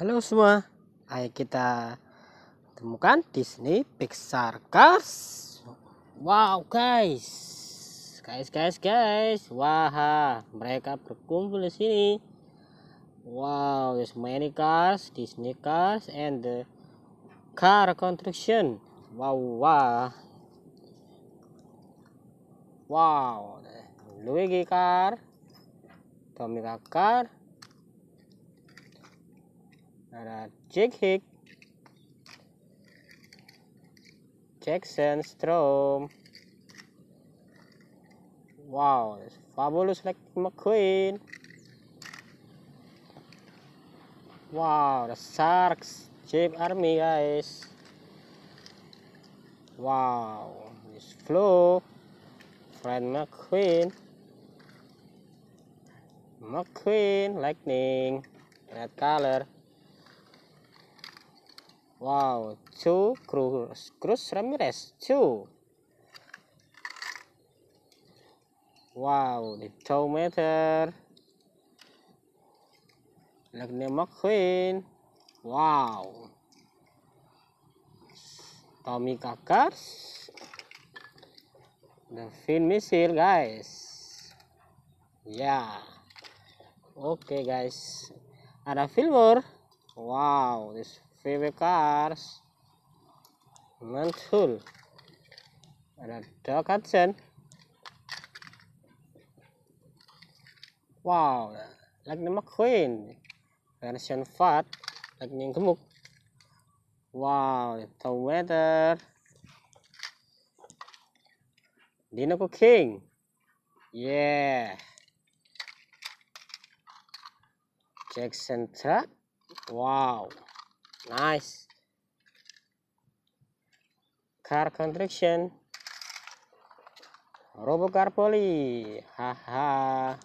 Halo semua, ayo kita temukan Disney Pixar Cars. Wow guys, guys guys guys, wah mereka berkumpul di sini. Wow, there's many cars, Disney cars and the car construction. Wow wow, wow, Luigi car, Tommy car, ada Jake Hick Jackson Strom wow fabulous like McQueen wow the Sharks Jeep Army guys wow this Flo Fred McQueen McQueen Lightning red color Wow, Chu Cruz, Cruz Ramirez, Chu. Wow, the tow meter. Lagne McQueen. Wow. Tommy Kakars. The fin missile, guys. Yeah. Okay, guys. Ada Filmer. Wow, this VW Cars mantul ada dog Hudson wow Lightning McQueen version fat Lightning gemuk wow The Weather Dino king, yeah Jackson Truck wow Nice. Car construction. Robocar poly. Haha.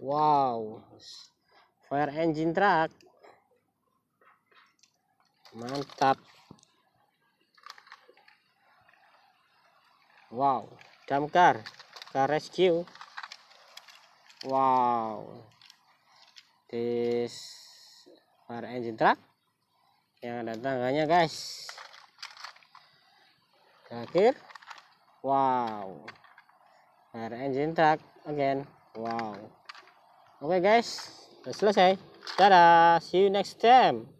Wow. Fire engine truck. Mantap. Wow, damkar, car rescue. Wow. This para engine truck yang ada tangganya guys terakhir wow para engine truck again wow oke okay, guys udah selesai dadah see you next time